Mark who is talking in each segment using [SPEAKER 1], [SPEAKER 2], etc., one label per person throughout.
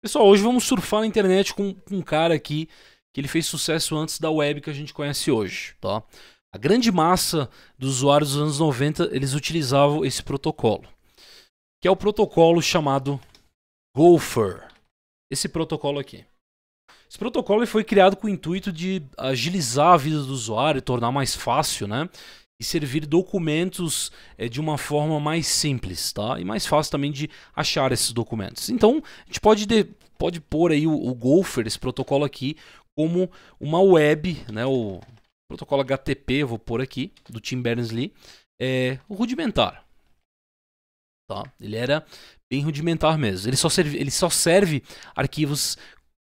[SPEAKER 1] Pessoal, hoje vamos surfar na internet com, com, um cara aqui que ele fez sucesso antes da web que a gente conhece hoje, tá? A grande massa dos usuários dos anos 90, eles utilizavam esse protocolo, que é o protocolo chamado Gopher. Esse protocolo aqui. Esse protocolo foi criado com o intuito de agilizar a vida do usuário e tornar mais fácil, né? e servir documentos é, de uma forma mais simples, tá? E mais fácil também de achar esses documentos. Então, a gente pode, de, pode pôr aí o, o Gopher, esse protocolo aqui, como uma web, né? O protocolo HTTP, vou pôr aqui, do Tim Berners-Lee, é rudimentar. Tá? Ele era bem rudimentar mesmo. Ele só serve, ele só serve arquivos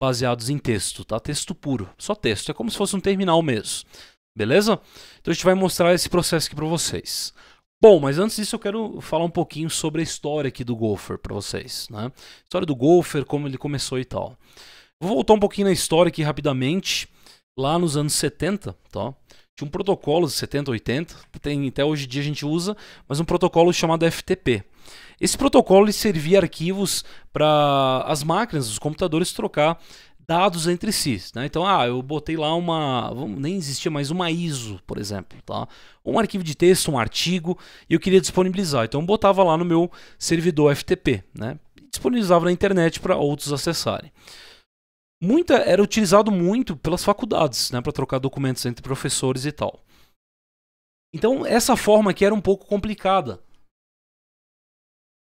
[SPEAKER 1] baseados em texto, tá? Texto puro, só texto. É como se fosse um terminal mesmo. Beleza? Então a gente vai mostrar esse processo aqui para vocês. Bom, mas antes disso eu quero falar um pouquinho sobre a história aqui do Gopher para vocês, né? História do Gopher, como ele começou e tal. Vou voltar um pouquinho na história aqui rapidamente. Lá nos anos 70, tá? Tinha um protocolo de 70, 80, tem, até hoje em dia a gente usa, mas um protocolo chamado FTP. Esse protocolo servia arquivos para as máquinas, os computadores trocar dados entre si. Né? Então, ah, eu botei lá uma. Nem existia mais uma ISO, por exemplo. Tá? Um arquivo de texto, um artigo, e eu queria disponibilizar. Então, eu botava lá no meu servidor FTP. Né? Disponibilizava na internet para outros acessarem. Muita, era utilizado muito pelas faculdades, né, para trocar documentos entre professores e tal. Então, essa forma aqui era um pouco complicada.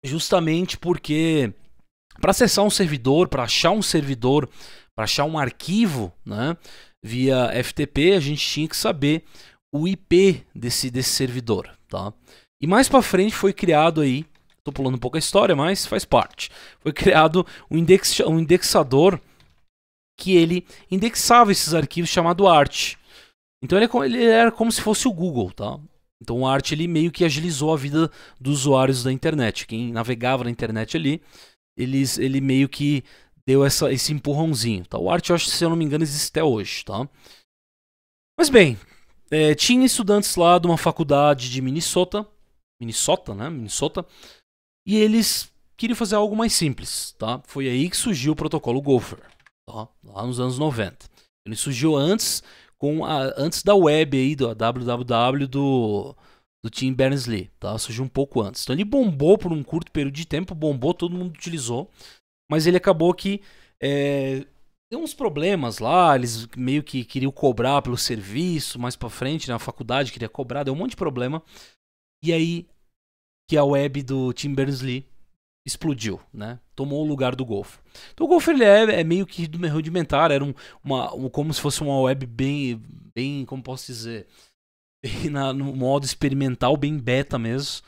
[SPEAKER 1] Justamente porque para acessar um servidor, para achar um servidor para achar um arquivo né, via FTP, a gente tinha que saber o IP desse, desse servidor. Tá? E mais para frente foi criado aí, estou pulando um pouco a história, mas faz parte. Foi criado um, index, um indexador que ele indexava esses arquivos chamado ART. Então ele, é ele era como se fosse o Google, tá? Então o ART ele meio que agilizou a vida dos usuários da internet. Quem navegava na internet ali, eles, ele meio que deu essa, esse empurrãozinho. Tá? O Art, se eu não me engano, existe até hoje. Tá? Mas bem, é, tinha estudantes lá de uma faculdade de Minnesota, Minnesota, né? Minnesota, e eles queriam fazer algo mais simples. Tá? Foi aí que surgiu o protocolo Gopher, tá? lá nos anos 90. Ele surgiu antes, com a, antes da web aí, do www do, do Tim Berners-Lee, tá? Surgiu um pouco antes. Então ele bombou por um curto período de tempo, bombou, todo mundo utilizou mas ele acabou que é, deu uns problemas lá, eles meio que queriam cobrar pelo serviço mais pra frente, na né? faculdade queria cobrar, deu um monte de problema. E aí que a web do Tim Berners-Lee explodiu, né? Tomou o lugar do Golf. Então o Golf ele é, é meio que rudimentar, era um, uma, um, como se fosse uma web bem, bem como posso dizer, bem na, no modo experimental, bem beta mesmo.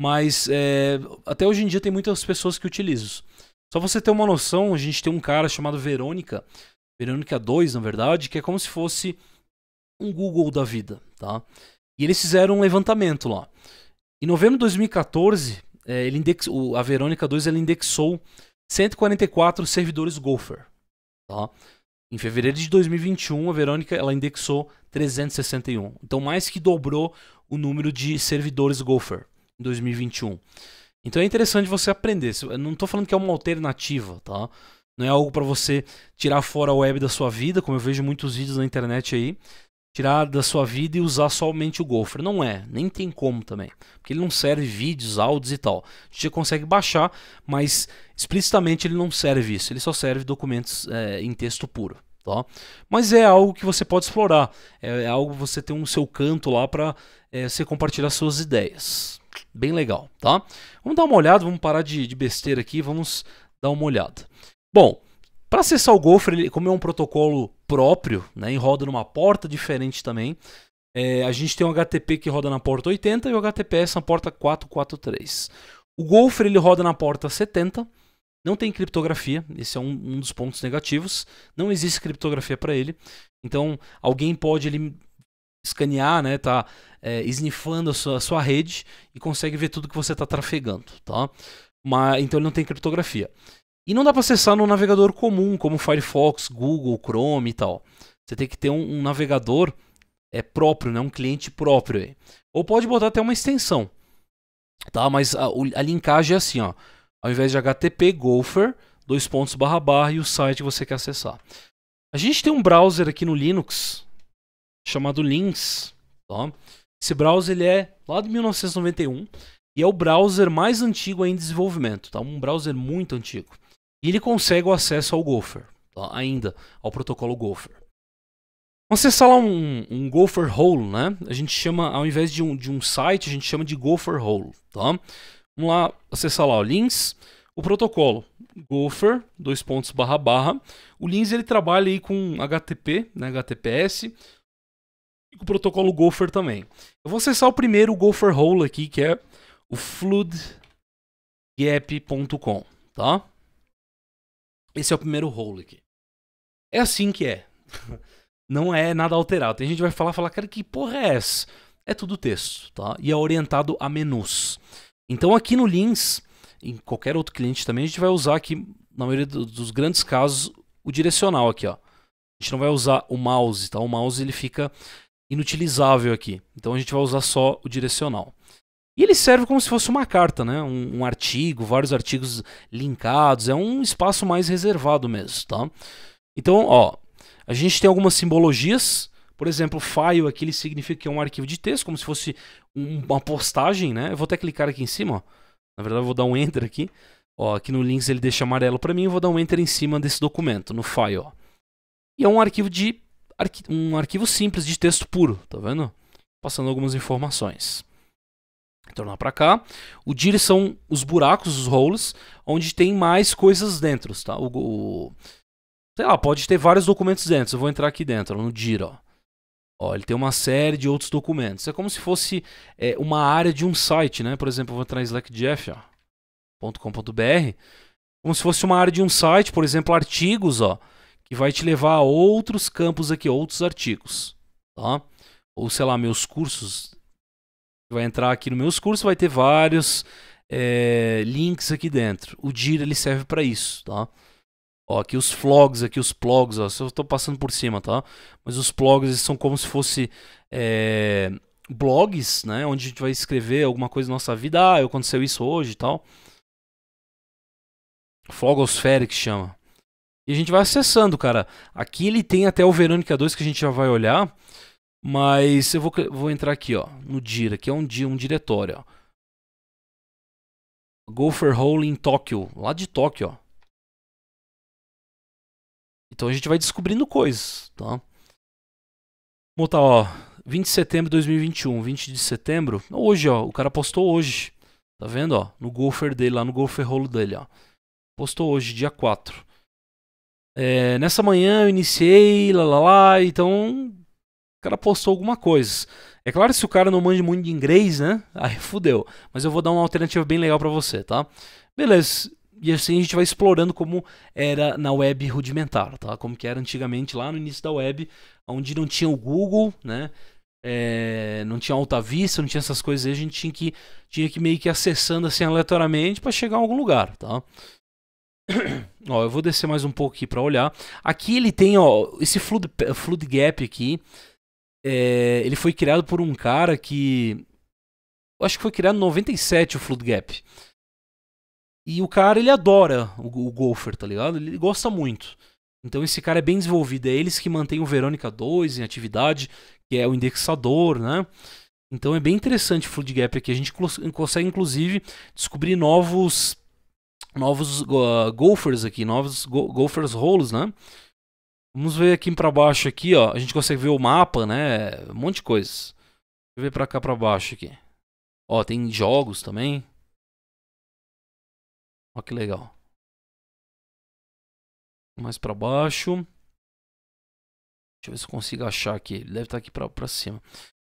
[SPEAKER 1] Mas é, até hoje em dia tem muitas pessoas que utilizam. Só você ter uma noção, a gente tem um cara chamado Verônica, Verônica 2, na verdade, que é como se fosse um Google da vida, tá? E eles fizeram um levantamento lá. Em novembro de 2014, é, ele index, a Verônica 2 ela indexou 144 servidores Gopher, tá? Em fevereiro de 2021, a Verônica ela indexou 361. Então, mais que dobrou o número de servidores Gopher em 2021. Então é interessante você aprender. Eu não estou falando que é uma alternativa, tá? Não é algo para você tirar fora a web da sua vida, como eu vejo muitos vídeos na internet aí. Tirar da sua vida e usar somente o Gopher. Não é, nem tem como também. Porque ele não serve vídeos, áudios e tal. A gente consegue baixar, mas explicitamente ele não serve isso. Ele só serve documentos é, em texto puro. Tá? Mas é algo que você pode explorar. É, é algo que você tem um seu canto lá para é, você compartilhar suas ideias bem legal, tá? Vamos dar uma olhada, vamos parar de, de besteira aqui, vamos dar uma olhada. Bom, para acessar o Gopher, ele, como é um protocolo próprio, né, e roda numa porta diferente também, é, a gente tem um HTTP que roda na porta 80 e o HTTPS é na porta 443. O Gopher ele roda na porta 70, não tem criptografia, esse é um, um dos pontos negativos. Não existe criptografia para ele. Então, alguém pode ele, escanear, né? Tá é, esnifando a sua, a sua rede e consegue ver tudo que você está trafegando, tá? Mas, então ele não tem criptografia. E não dá para acessar no navegador comum, como Firefox, Google, Chrome e tal. Você tem que ter um, um navegador é próprio, né? um cliente próprio. Aí. Ou pode botar até uma extensão. Tá? Mas a, a linkagem é assim, ó. ao invés de HTTP, Gopher, dois pontos barra barra e o site que você quer acessar. A gente tem um browser aqui no Linux chamado Lynx. Tá? Esse browser ele é lá de 1991 e é o browser mais antigo em desenvolvimento, tá? um browser muito antigo. E ele consegue o acesso ao Gopher, tá? ainda, ao protocolo Gopher. Vamos acessar lá um, um Gopher Hole, né? A gente chama, ao invés de um, de um site, a gente chama de Gopher Hole, tá? Vamos lá, acessar lá o links, o protocolo Gopher, dois pontos, barra, barra. O links ele trabalha aí com HTTP, né, HTTPS, e com o protocolo Gopher também. Eu vou acessar o primeiro Gopher Hole aqui, que é o floodgap.com, tá? Esse é o primeiro hole aqui. É assim que é. Não é nada alterado. Tem gente que vai falar, falar, cara, que porra é essa? É tudo texto, tá? E é orientado a menus. Então aqui no Lins, em qualquer outro cliente também, a gente vai usar aqui, na maioria dos grandes casos, o direcional aqui, ó. A gente não vai usar o mouse, tá? O mouse ele fica inutilizável aqui. Então a gente vai usar só o direcional. E ele serve como se fosse uma carta, né? Um, um, artigo, vários artigos linkados, é um espaço mais reservado mesmo, tá? Então, ó, a gente tem algumas simbologias, por exemplo, file aqui ele significa que é um arquivo de texto, como se fosse um, uma postagem, né? Eu vou até clicar aqui em cima, ó. Na verdade, eu vou dar um enter aqui. Ó, aqui no links ele deixa amarelo para mim, eu vou dar um enter em cima desse documento, no file, ó. E é um arquivo de arqui um arquivo simples de texto puro, tá vendo? Passando algumas informações. Retornar para cá. O dir são os buracos, os roles, onde tem mais coisas dentro, tá? O, o, sei lá, pode ter vários documentos dentro. Eu vou entrar aqui dentro, no dir, ó. Ó, ele tem uma série de outros documentos. É como se fosse é, uma área de um site, né? Por exemplo, eu vou entrar em slackjeff.com.br. Como se fosse uma área de um site, por exemplo, artigos, ó que vai te levar a outros campos aqui, outros artigos, tá? Ou sei lá, meus cursos. Vai entrar aqui nos meus cursos, vai ter vários é, links aqui dentro. O DIR ele serve para isso, tá? Ó, aqui os flogs, aqui os blogs, ó, só estou passando por cima, tá? Mas os blogs são como se fosse é, blogs, né? Onde a gente vai escrever alguma coisa da nossa vida. Ah, aconteceu isso hoje e tal. Flogosfera que chama. E a gente vai acessando, cara. Aqui ele tem até o Verônica 2 que a gente já vai olhar. Mas eu vou, vou entrar aqui, ó, no dira que é um, um diretório, ó. Gopher Hole em Tóquio, lá de Tóquio, ó. Então a gente vai descobrindo coisas, tá? Vou botar, ó, 20 de setembro de 2021, 20 de setembro, hoje, ó, o cara postou hoje. Tá vendo, ó, no Gopher dele, lá no Gopher Hole dele, ó. Postou hoje, dia 4. É, nessa manhã eu iniciei, lá, lá, lá, então o cara postou alguma coisa. É claro que se o cara não manda muito de inglês, né? Aí fudeu. Mas eu vou dar uma alternativa bem legal para você, tá? Beleza. E assim a gente vai explorando como era na web rudimentar, tá? Como que era antigamente lá no início da web, onde não tinha o Google, né? É, não tinha alta vista, não tinha essas coisas, a gente tinha que, tinha que meio que acessando assim aleatoriamente para chegar a algum lugar, tá? ó, eu vou descer mais um pouco aqui para olhar. Aqui ele tem, ó, esse flood, flood gap aqui. É, ele foi criado por um cara que acho que foi criado em 97 o flood gap. E o cara, ele adora o, o golfer, tá ligado? Ele gosta muito. Então esse cara é bem desenvolvido, é eles que mantêm o Verônica 2 em atividade, que é o indexador, né? Então é bem interessante o flood gap aqui. A gente consegue inclusive descobrir novos novos uh, golfers aqui, novos go golfers rolos, né? Vamos ver aqui para baixo aqui, ó. A gente consegue ver o mapa, né? Um monte de coisas. Deixa eu ver para cá para baixo aqui. Ó, tem jogos
[SPEAKER 2] também. Ó que legal.
[SPEAKER 1] Mais para baixo. Deixa eu ver se eu consigo achar aqui. Ele deve estar tá aqui para cima.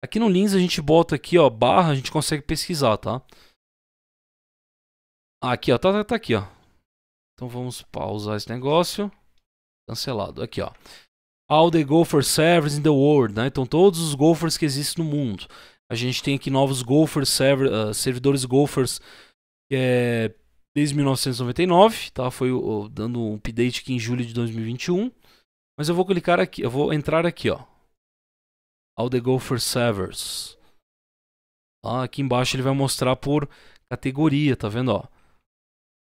[SPEAKER 1] Aqui no links a gente bota aqui, ó, barra, a gente consegue pesquisar, Tá? Aqui, ó. Tá, tá, tá aqui, ó. Então vamos pausar esse negócio. Cancelado. Aqui, ó. All the gopher servers in the world, né? Então todos os golfers que existem no mundo. A gente tem aqui novos golfers, server, uh, servidores golfers que é desde 1999, tá? Foi uh, dando um update aqui em julho de 2021. Mas eu vou clicar aqui, eu vou entrar aqui, ó. All the gopher servers. Ah, aqui embaixo ele vai mostrar por categoria, tá vendo, ó?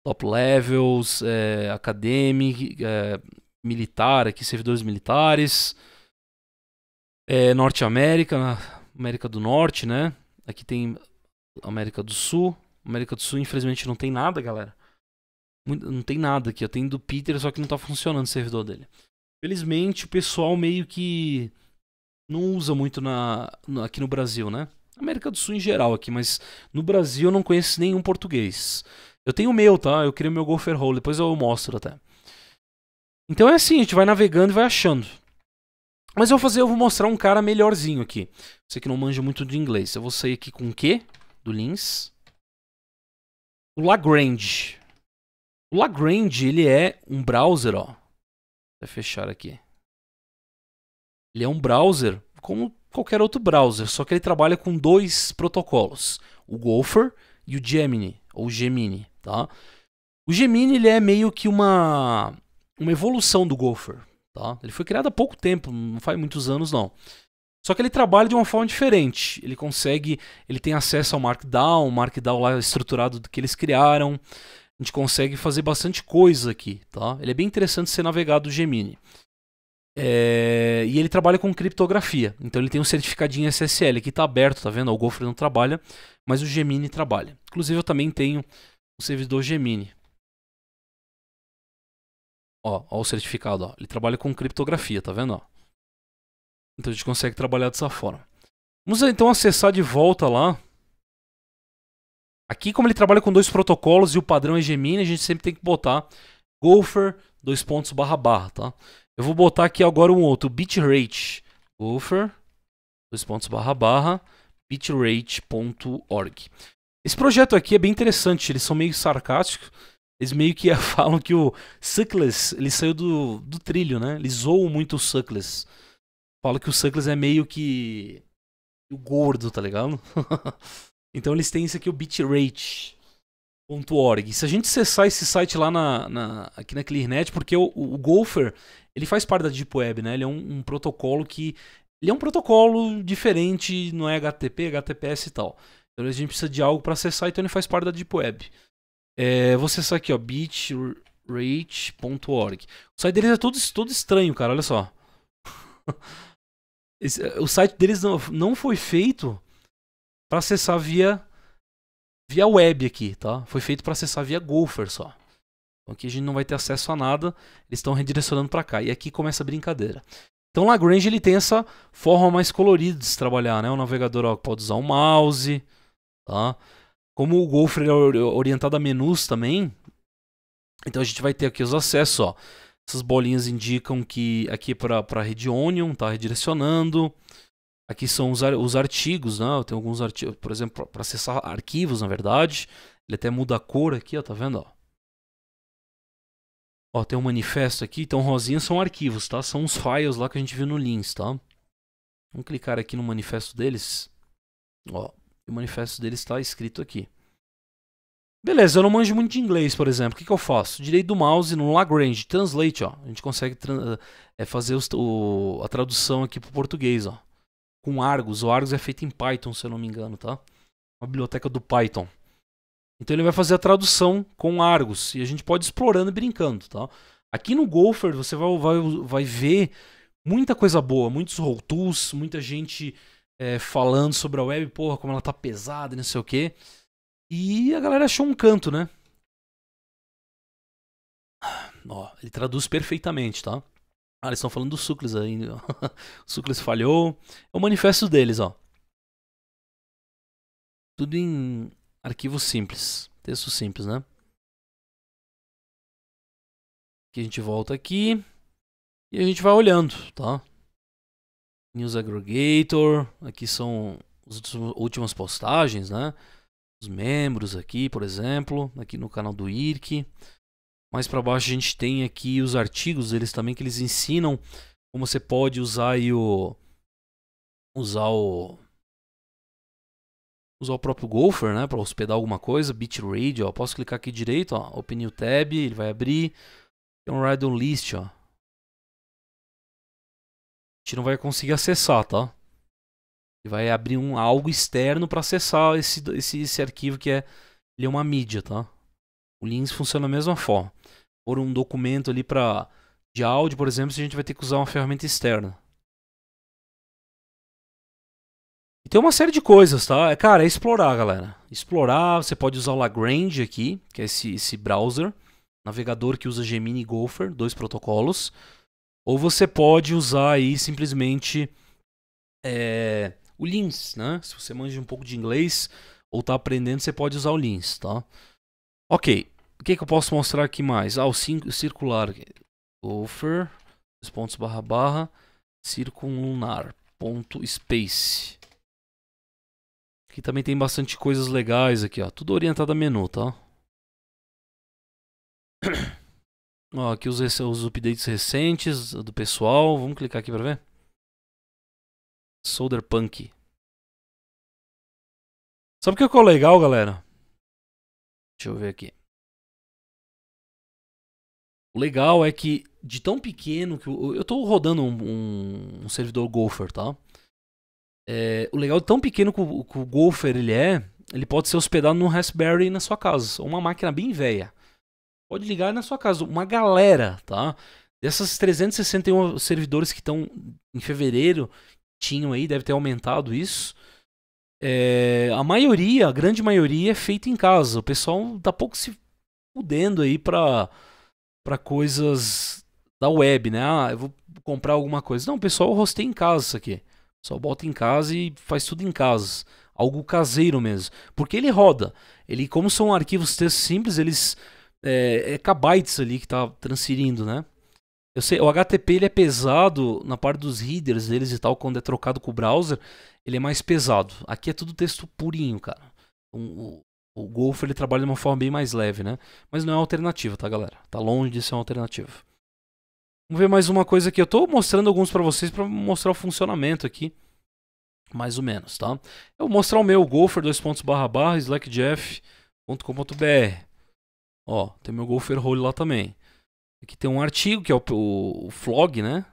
[SPEAKER 1] top levels, é, é, militar, aqui servidores militares, é, Norte América, América do Norte, né? Aqui tem América do Sul. América do Sul, infelizmente, não tem nada, galera. Não tem nada aqui. Eu tenho do Peter, só que não tá funcionando o servidor dele. Felizmente, o pessoal meio que não usa muito na, aqui no Brasil, né? América do Sul em geral aqui, mas no Brasil eu não conheço nenhum português. Eu tenho o meu, tá? Eu queria o meu Gopher Hole, depois eu mostro até. Então é assim, a gente vai navegando e vai achando. Mas eu vou fazer, eu vou mostrar um cara melhorzinho aqui. Você que não manja muito de inglês. Eu vou sair aqui com o quê? Do Lins. O Lagrange. O Lagrange, ele é um browser, ó. Vou fechar aqui. Ele é um browser como qualquer outro browser, só que ele trabalha com dois protocolos, o Gopher e o Gemini, ou Gemini tá? O Gemini ele é meio que uma uma evolução do Gopher, tá? Ele foi criado há pouco tempo, não faz muitos anos não. Só que ele trabalha de uma forma diferente. Ele consegue, ele tem acesso ao Markdown, Markdown lá estruturado que eles criaram. A gente consegue fazer bastante coisa aqui, tá? Ele é bem interessante ser navegado o Gemini. É... e ele trabalha com criptografia, então ele tem um certificadinho SSL que está aberto, tá vendo? O Gopher não trabalha, mas o Gemini trabalha. Inclusive eu também tenho o servidor Gemini. Ó, ó o certificado, ó. Ele trabalha com criptografia, tá vendo, ó? Então a gente consegue trabalhar dessa forma. Vamos então acessar de volta lá. Aqui, como ele trabalha com dois protocolos e o padrão é Gemini, a gente sempre tem que botar Gopher, dois pontos, barra, barra, tá? Eu vou botar aqui agora um outro, bitrate, Gopher, dois pontos, barra, barra, bitrate.org. Esse projeto aqui é bem interessante, eles são meio sarcásticos. Eles meio que falam que o Suckless, ele saiu do, do trilho, né? Eles zoam muito o Suckless. Falam que o Suckless é meio que o gordo, tá ligado? então eles têm isso aqui, o bitrate.org. Se a gente acessar esse site lá na, na aqui na ClearNet, porque o, o, Gopher, ele faz parte da Deep Web, né? Ele é um, um protocolo que... Ele é um protocolo diferente, não é HTTP, HTTPS e tal. Então a gente precisa de algo para acessar, então ele faz parte da Deep Web. É, vou acessar aqui, ó, bitrate.org. O site deles é todo, todo estranho, cara, olha só. Esse, o site deles não, não foi feito para acessar via via web aqui, tá? Foi feito para acessar via Gopher só. Então aqui a gente não vai ter acesso a nada, eles estão redirecionando para cá. E aqui começa a brincadeira. Então Lagrange ele tem essa forma mais colorida de se trabalhar, né? O navegador ó, pode usar o mouse, Tá? Como o Golfer é orientado a menus também, então a gente vai ter aqui os acessos. Ó. Essas bolinhas indicam que aqui é para a rede Onion, tá redirecionando. Aqui são os, os artigos, né? Tem alguns artigos, por exemplo, para acessar arquivos, na verdade. Ele até muda a cor aqui, ó, tá vendo? Ó. Ó, tem um manifesto aqui, então rosinha são arquivos, tá? São os files lá que a gente viu no links, tá? Vamos clicar aqui no manifesto deles. Ó, e o manifesto dele está escrito aqui. Beleza, eu não manjo muito de inglês, por exemplo. O que, que eu faço? Direito do mouse no Lagrange, translate, ó. A gente consegue é, fazer o, a tradução aqui para o português, ó. Com Argos. O Argos é feito em Python, se eu não me engano, tá? Uma biblioteca do Python. Então ele vai fazer a tradução com Argos. E a gente pode ir explorando e brincando, tá? Aqui no Gopher você vai, vai, vai ver muita coisa boa, muitos roll tools, muita gente é, falando sobre a web, porra, como ela tá pesada, não sei o quê. E a galera achou um canto, né? Ó, ele traduz perfeitamente, tá? Ah, eles estão falando do Suclis ainda. o Suclis falhou. É o manifesto deles, ó. Tudo em arquivo
[SPEAKER 2] simples. Texto simples, né? Aqui a gente
[SPEAKER 1] volta aqui. E a gente vai olhando, tá? News Aggregator. Aqui são as últimas postagens, né? Os membros aqui, por exemplo, aqui no canal do IRC. Mais para baixo a gente tem aqui os artigos, eles também que eles ensinam como você pode usar o usar o usar o próprio Gopher, né, para hospedar alguma coisa, Bitradio, ó, posso clicar aqui direito, ó, open new tab, ele vai abrir, tem um random list, ó gente não vai conseguir acessar, tá? Ele vai abrir um algo externo para acessar esse, esse, esse arquivo que é ele é uma mídia, tá? O Lins funciona da mesma forma. Por um documento ali para de áudio, por exemplo, a gente vai ter que usar uma ferramenta externa. E tem uma série de coisas, tá? É, cara, é explorar, galera. Explorar, você pode usar o Lagrange aqui, que é esse, esse browser. Navegador que usa Gemini e Gopher, dois protocolos. Ou você pode usar aí simplesmente é, o Lins, né? Se você manja um pouco de inglês ou tá aprendendo, você pode usar o Lins, tá? Ok, o que, que eu posso mostrar aqui mais? Ah, o circular. Offer, dois pontos barra barra, circunlunar, ponto space. Aqui também tem bastante coisas legais aqui, ó. Tudo orientado a menu, tá? Ó, aqui os,
[SPEAKER 2] os updates recentes do pessoal. Vamos clicar aqui para ver. Solder Punk. Sabe o que ficou legal, galera? Deixa eu ver aqui. O legal é que
[SPEAKER 1] de tão pequeno que eu, eu tô rodando um, um, um servidor Gopher, tá? É, o legal de tão pequeno que o, que o Gopher ele é, ele pode ser hospedado num Raspberry na sua casa, ou uma máquina bem velha. Pode ligar na sua casa, uma galera, tá? Dessas 361 servidores que estão em fevereiro, tinham aí, deve ter aumentado isso. É, a maioria, a grande maioria é feita em casa. O pessoal tá pouco se fudendo aí pra, pra coisas da web, né? Ah, eu vou comprar alguma coisa. Não, o pessoal rostei em casa isso aqui. Só bota em casa e faz tudo em casa. Algo caseiro mesmo. Porque ele roda. Ele, como são arquivos texto simples, eles é, é kbytes ali que está transferindo, né? Eu sei, o HTTP ele é pesado na parte dos readers deles e tal, quando é trocado com o browser, ele é mais pesado. Aqui é tudo texto purinho, cara. O, o, o Golf ele trabalha de uma forma bem mais leve, né? Mas não é alternativa, tá, galera? Tá longe de ser uma alternativa. Vamos ver mais uma coisa aqui. Eu estou mostrando alguns para vocês para mostrar o funcionamento aqui. Mais ou menos, tá? Eu vou mostrar o meu, gopher, dois pontos, barra, barra, slackjeff.com.br. Ó, tem meu Golfer Hole lá também. Aqui tem um artigo que é o, o, o flog, né?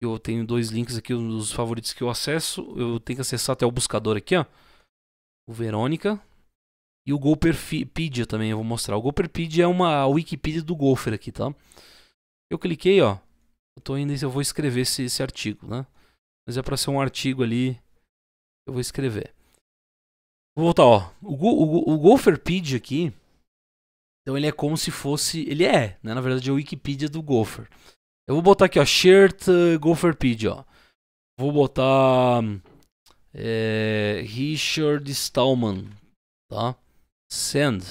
[SPEAKER 1] Eu tenho dois links aqui um dos favoritos que eu acesso. Eu tenho que acessar até o buscador aqui, ó. O Verônica. E o Golferpedia também eu vou mostrar. O Golferpedia é uma Wikipedia do Golfer aqui, tá? Eu cliquei, ó. Eu tô ainda, eu vou escrever esse, esse artigo, né? Mas é para ser um artigo ali. Eu vou escrever. Vou voltar, ó. O, o, o Golferpedia aqui então ele é como se fosse. Ele é, né? Na verdade, é a Wikipedia do Gopher. Eu vou botar aqui, ó, shirt uh, Gopherpedia, ó. Vou botar. É, Richard Stallman, tá? Send.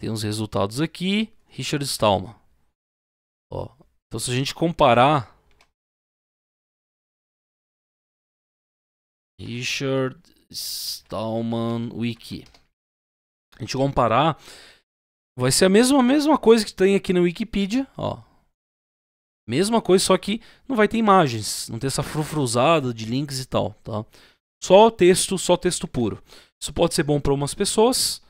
[SPEAKER 1] Tem uns resultados aqui.
[SPEAKER 2] Richard Stallman. Ó, então se a gente comparar. Richard Stallman
[SPEAKER 1] Wiki a gente comparar, vai ser a mesma, mesma coisa que tem aqui na Wikipedia, ó. Mesma coisa, só que não vai ter imagens, não tem essa frufruzada de links e tal, tá? Só texto, só texto puro. Isso pode ser bom para umas pessoas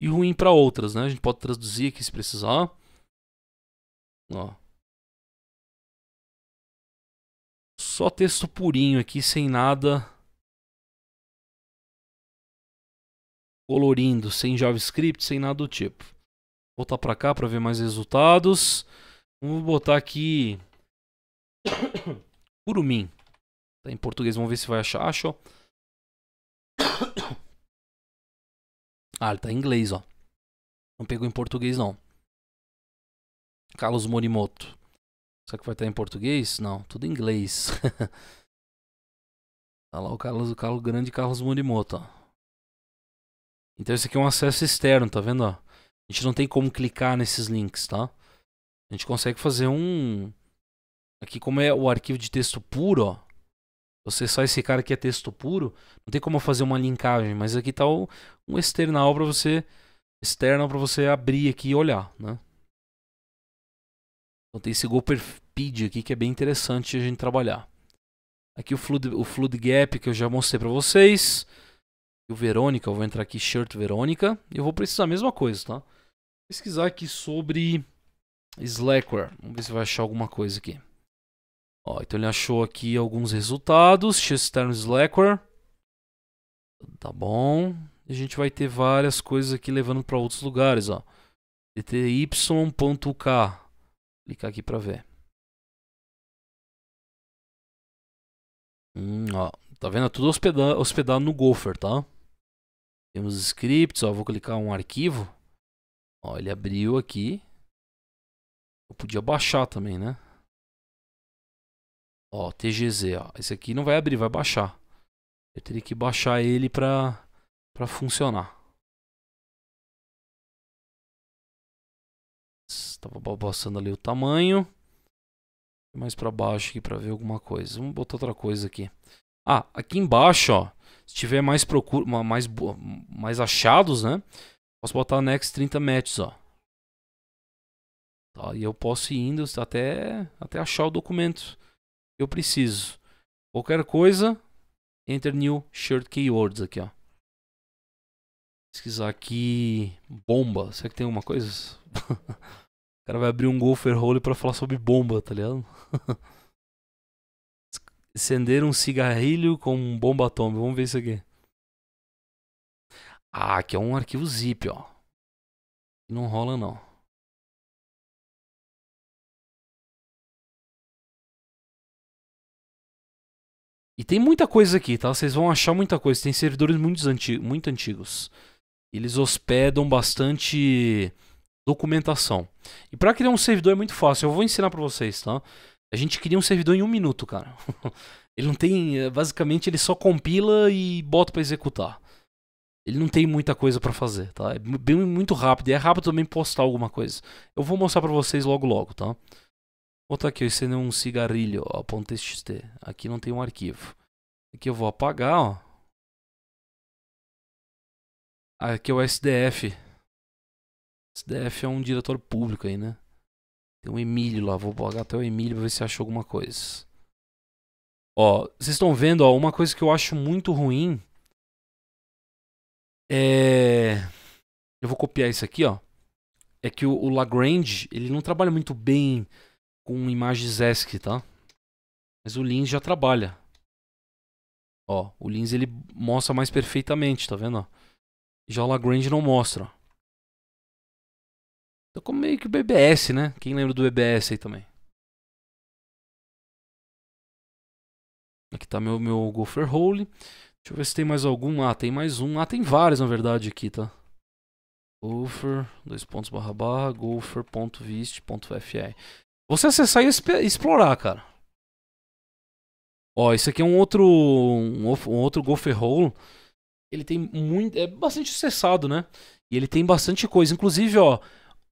[SPEAKER 1] e ruim para outras, né? A gente pode traduzir aqui se precisar.
[SPEAKER 2] Ó. Só texto purinho aqui, sem nada
[SPEAKER 1] colorindo, sem JavaScript, sem nada do tipo. Vou voltar para cá para ver mais resultados. Vamos botar aqui curumim. Tá em português, vamos ver se vai achar. Achou.
[SPEAKER 2] Ah, ele tá em inglês, ó. Não pegou em português, não.
[SPEAKER 1] Carlos Morimoto. Será que vai estar em português? Não, tudo em inglês. tá lá o Carlos, o Carlos Grande Carlos Morimoto, ó. Então esse aqui é um acesso externo, tá vendo? Ó? A gente não tem como clicar nesses links, tá? A gente consegue fazer um... Aqui como é o arquivo de texto puro, ó. Você só esse cara aqui é texto puro, não tem como fazer uma linkagem, mas aqui tá o, um external para você externo para você abrir aqui e olhar, né? Então tem esse GoPerpedia aqui que é bem interessante a gente trabalhar. Aqui o flood, o flood gap que eu já mostrei para vocês e o Verônica, eu vou entrar aqui shirt Verônica, e eu vou precisar a mesma coisa, tá? Vou pesquisar aqui sobre Slackware, vamos ver se vai achar alguma coisa aqui. Ó, então ele achou aqui alguns resultados, Chestern Slackware, tá bom. A gente vai ter várias coisas aqui levando para outros lugares, ó. dty.k, clicar aqui para ver. Hum, ó, tá vendo? É tudo hospedado hospedado no Gopher, tá? Temos scripts, ó, vou clicar um arquivo. Ó, ele abriu aqui. Eu podia baixar também, né? Ó, TGZ, ó. Esse aqui não vai abrir, vai baixar. Eu teria que baixar ele para
[SPEAKER 2] para funcionar.
[SPEAKER 1] Estava balançando ali o tamanho. Mais para baixo aqui para ver alguma coisa. Vamos botar outra coisa aqui. Ah, aqui embaixo, ó. Se tiver mais procura, mais, mais achados, né? Posso botar next 30 matches, ó. Tá, e eu posso ir indo até, até achar o documento que eu preciso. Qualquer coisa, enter new shirt keywords aqui, ó. Pesquisar aqui bomba. Será que tem alguma coisa? o cara vai abrir um golfer hole para falar sobre bomba, tá ligado? Acender um cigarrilho com um bomba atômica. Vamos ver isso aqui. Ah, aqui é um arquivo zip, ó. Não rola, não. E tem muita coisa aqui, tá? Vocês vão achar muita coisa. Tem servidores muito, anti muito antigos. Eles hospedam bastante documentação. E para criar um servidor é muito fácil. Eu vou ensinar para vocês, tá? A gente cria um servidor em um minuto, cara. ele não tem. Eh, basicamente, ele só compila e bota para executar. Ele não tem muita coisa para fazer, tá? É bem, muito rápido. E é rápido também postar alguma coisa. Eu vou mostrar para vocês logo logo, tá? Vou botar aqui, eu ensinei um cigarrilho, ó, .txt. Aqui não tem um arquivo. Aqui eu vou apagar, ó. Aqui é o SDF. SDF é um diretório público aí, né? Tem um Emílio lá, vou pagar até o Emílio pra ver se achou alguma coisa. Ó, vocês estão vendo, ó, uma coisa que eu acho muito ruim é... Eu vou copiar isso aqui, ó. É que o, o Lagrange, ele não trabalha muito bem com imagens ESC, tá? Mas o Lins já trabalha. Ó, o Lins ele mostra mais perfeitamente, tá vendo? Já o Lagrange não mostra. Tô como meio que o BBS, né? Quem lembra do BBS aí também? Aqui tá meu, meu Gopher Hole. Deixa eu ver se tem mais algum. Ah, tem mais um. Ah, tem vários, na verdade, aqui, tá? Gopher, dois pontos barra barra, gopher.vist.fi. Você acessar e explorar, cara. Ó, isso aqui é um outro um, um outro Gopher Hole. Ele tem muito, é bastante acessado, né? E ele tem bastante coisa, inclusive, ó,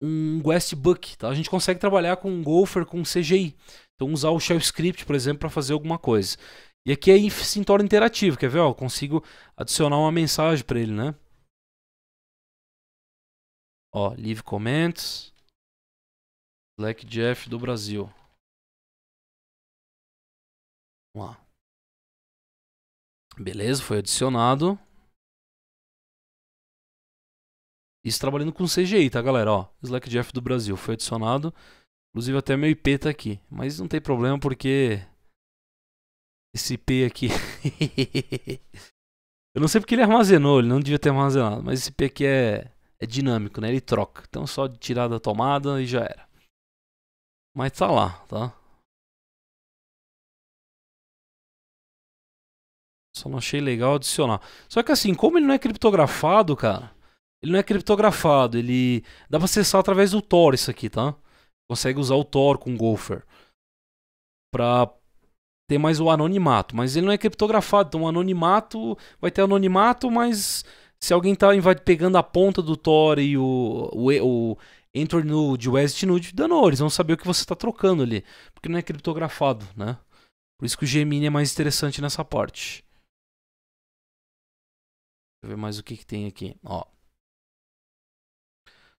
[SPEAKER 1] um Westbook, tá? A gente consegue trabalhar com um Gopher, com um CGI. Então usar o Shell Script, por exemplo, para fazer alguma coisa. E aqui aí é se torna interativo, quer ver? Ó, eu consigo adicionar uma mensagem para ele, né? Ó, leave comments.
[SPEAKER 2] Black Jeff do Brasil. Vamos lá. Beleza, foi adicionado.
[SPEAKER 1] Isso trabalhando com CGI, tá, galera? Ó, Jeff do Brasil foi adicionado. Inclusive até meu IP tá aqui. Mas não tem problema porque... Esse IP aqui... Eu não sei porque ele armazenou, ele não devia ter armazenado. Mas esse IP aqui é, é dinâmico, né? Ele troca. Então só tirar da tomada e já era. Mas tá lá, tá? Só não achei legal adicionar. Só que assim, como ele não é criptografado, cara... Ele não é criptografado, ele dá pra acessar através do Tor isso aqui, tá? Consegue usar o Tor com o Gopher pra ter mais o anonimato, mas ele não é criptografado, então o anonimato vai ter anonimato, mas se alguém tá pegando a ponta do Tor e o, o, o Enter Nude, Exit Nude, dano, eles vão saber o que você tá trocando ali, porque não é criptografado, né? Por isso que o Gemini é mais interessante nessa parte. Deixa eu ver mais o que, que tem aqui. Ó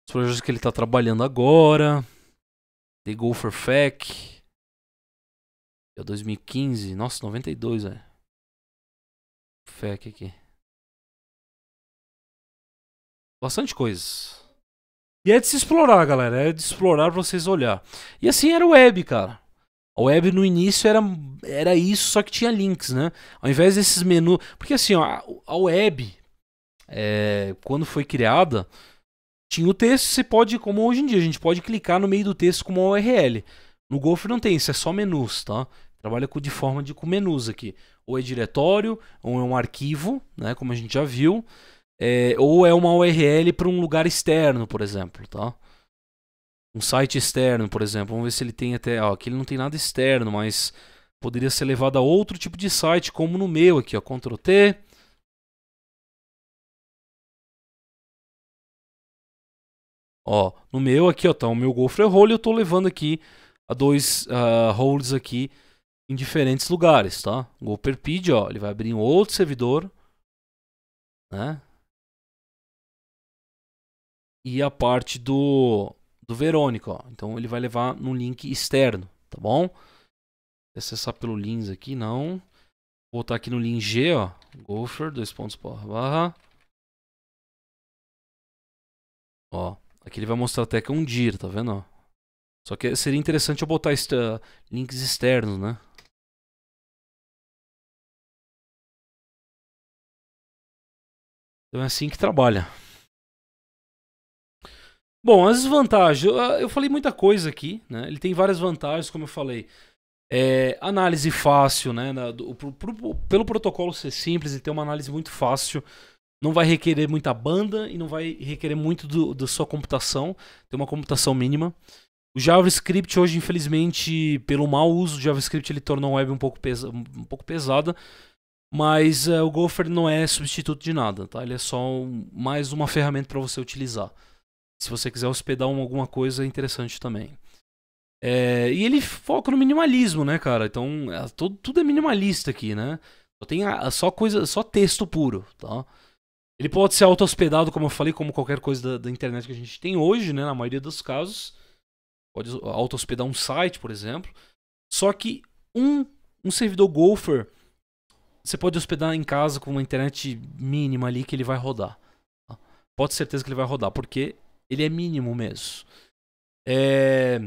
[SPEAKER 1] os projetos que ele está trabalhando agora.
[SPEAKER 2] The Gopher Fac. É 2015. Nossa, 92, é Fac aqui.
[SPEAKER 1] Bastante coisas. E é de se explorar, galera. É de explorar pra vocês olhar. E assim era o web, cara. A web no início era, era isso, só que tinha links, né? Ao invés desses menus. Porque assim, ó, a web, é, quando foi criada, tinha o texto, você pode, como hoje em dia, a gente pode clicar no meio do texto com uma URL. No Golf não tem, isso é só menus, tá? Trabalha com, de forma de com menus aqui. Ou é diretório, ou é um arquivo, né? Como a gente já viu. É, ou é uma URL para um lugar externo, por exemplo, tá? Um site externo, por exemplo. Vamos ver se ele tem até. Ó, aqui ele não tem nada externo, mas poderia ser levado a outro tipo de site, como no meu aqui, ó. Ctrl T. Ó, no meu aqui, ó, tá o meu golfer roll e eu tô levando aqui a dois uh, holds aqui em diferentes lugares, tá? O Pid, ó, ele vai abrir um outro servidor, né? E a parte do, do Verônica, ó. Então ele vai levar no link externo, tá bom? Acessar pelo lins aqui, não. Vou botar aqui no link G, ó. Gopher, dois pontos, barra, barra. Ó. Aqui ele vai mostrar até que é um dir, tá vendo? Só que seria interessante eu botar este, uh, ah, links externos, né? Então é assim que trabalha. Bom, as vantagens. Ah, eu, falei muita coisa aqui, né? Ele tem várias vantagens, como eu falei. É, análise fácil, né? do, pro, pro, pelo protocolo ser simples, e ter uma análise muito fácil não vai requerer muita banda e não vai requerer muito do, da sua computação, tem uma computação mínima. O JavaScript hoje, infelizmente, pelo mau uso do JavaScript, ele tornou a web um pouco, pesa um pouco pesada, mas uh, o Gopher não é substituto de nada, tá? Ele é só um, mais uma ferramenta para você utilizar. Se você quiser hospedar alguma coisa, é interessante também. É, e ele foca no minimalismo, né, cara? Então, é, tudo é minimalista aqui, né? Só tem a, só coisa, só texto puro, tá? Ele pode ser auto-hospedado, como eu falei, como qualquer coisa da, da, internet que a gente tem hoje, né? Na maioria dos casos. Pode auto-hospedar um site, por exemplo. Só que um, um servidor Gopher você pode hospedar em casa com uma internet mínima ali que ele vai rodar. Tá? Pode ter certeza que ele vai rodar, porque ele é mínimo mesmo. É...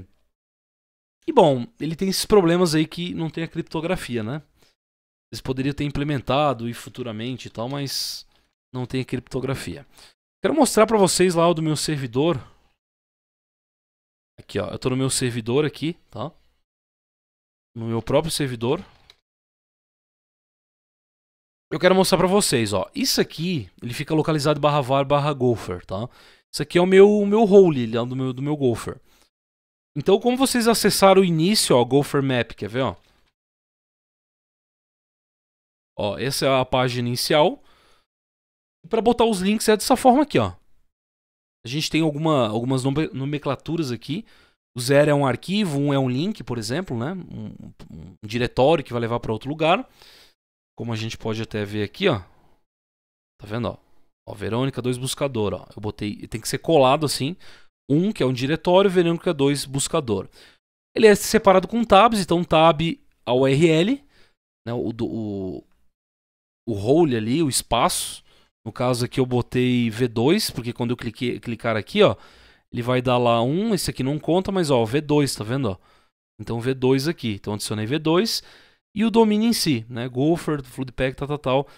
[SPEAKER 1] E bom, ele tem esses problemas aí que não tem a criptografia, né? Eles poderiam ter implementado e futuramente e tal, mas não tem criptografia. Quero mostrar para vocês lá o do meu servidor. Aqui, ó. Eu estou no meu servidor aqui, tá? No meu próprio servidor. Eu quero mostrar para vocês, ó. Isso aqui, ele fica localizado barra var barra gopher, tá? Isso aqui é o meu, o meu role lá é do meu, do meu gopher. Então, como vocês acessaram o início, ó, gopher map, quer ver, ó? Ó, essa é a página inicial. Para botar os links é dessa forma aqui, ó. A gente tem alguma, algumas nomenclaturas aqui. O zero é um arquivo, um é um link, por exemplo, né? Um, um diretório que vai levar para outro lugar. Como a gente pode até ver aqui, ó. Tá vendo, ó? ó Verônica 2 buscador, ó. Eu botei, tem que ser colado assim. Um que é um diretório, Verônica 2 buscador. Ele é separado com tabs, então tab a URL, né? o, o, o role ali, o espaço no caso aqui eu botei V2, porque quando eu cliquei, clicar aqui, ó, ele vai dar lá 1, esse aqui não conta, mas ó, V2, tá vendo, ó? Então V2 aqui, então adicionei V2 e o domínio em si, né? Gopher, Floodpack, tal, tal, tal.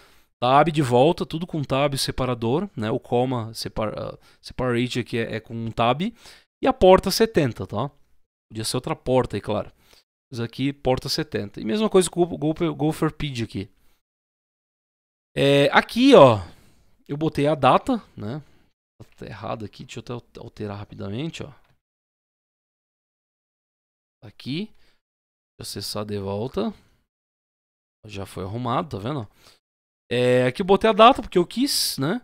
[SPEAKER 1] Tab de volta, tudo com tab separador, né? O comma separ, uh, separate aqui é, é, com um tab e a porta 70, tá? Podia ser outra porta aí, claro. Mas aqui, porta 70. E mesma coisa com o Gopher, Gopher Pid aqui. É, aqui, ó, eu botei a data, né? Tá errado aqui, deixa eu até alterar rapidamente, ó.
[SPEAKER 2] Tá aqui. Acessar de volta.
[SPEAKER 1] Já foi arrumado, tá vendo? É, aqui eu botei a data porque eu quis, né?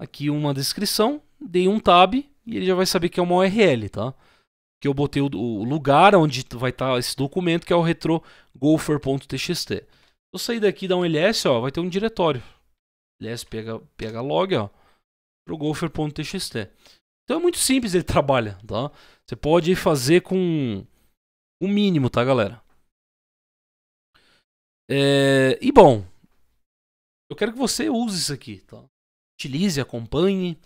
[SPEAKER 1] Aqui uma descrição, dei um tab e ele já vai saber que é uma URL, tá? Que eu botei o, o lugar onde vai estar tá esse documento, que é o RetroGopher.txt. Se eu sair daqui e dar um ls, ó, vai ter um diretório. Aliás, pega, log, ó, pro gopher.txt. Então é muito simples ele trabalha, tá? Você pode fazer com o mínimo, tá, galera? É, e bom, eu quero que você use isso aqui, tá? Utilize, acompanhe,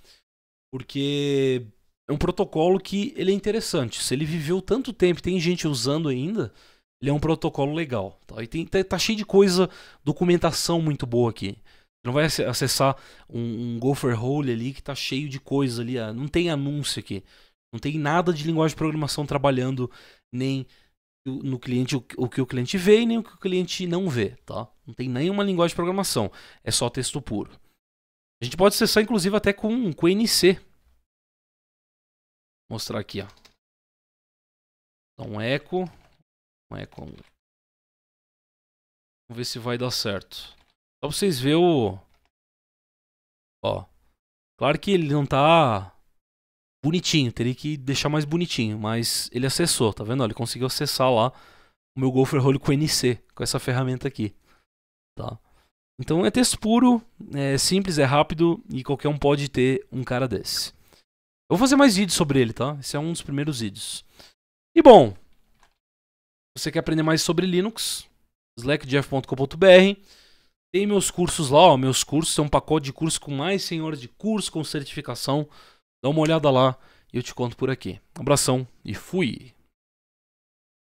[SPEAKER 1] porque é um protocolo que ele é interessante. Se ele viveu tanto tempo, tem gente usando ainda, ele é um protocolo legal, tá? E tem, tá, tá cheio de coisa, documentação muito boa aqui não vai acessar um, um gopher hole ali que está cheio de coisas ali. Ah, não tem anúncio aqui. Não tem nada de linguagem de programação trabalhando nem no cliente o que o cliente vê e nem o que o cliente não vê, tá? Não tem nenhuma linguagem de programação, é só texto puro. A gente pode acessar inclusive até com o NC. Vou mostrar aqui, ó.
[SPEAKER 2] Dá um eco, um eco. Vamos
[SPEAKER 1] ver se vai dar certo. Só pra vocês verem o... Ó. Claro que ele não tá bonitinho, teria que deixar mais bonitinho, mas ele acessou, tá vendo? Ele conseguiu acessar lá o meu golfer Hole com NC, com essa ferramenta aqui, tá? Então é texto puro, é simples, é rápido e qualquer um pode ter um cara desse. Eu vou fazer mais vídeos sobre ele, tá? Esse é um dos primeiros vídeos. E bom, você quer aprender mais sobre Linux, slackjeff.com.br tem meus cursos lá, ó, meus cursos, é um pacote de cursos com mais senhoras de curso, com certificação. Dá uma olhada lá e eu te conto por aqui. Um abração e
[SPEAKER 2] fui!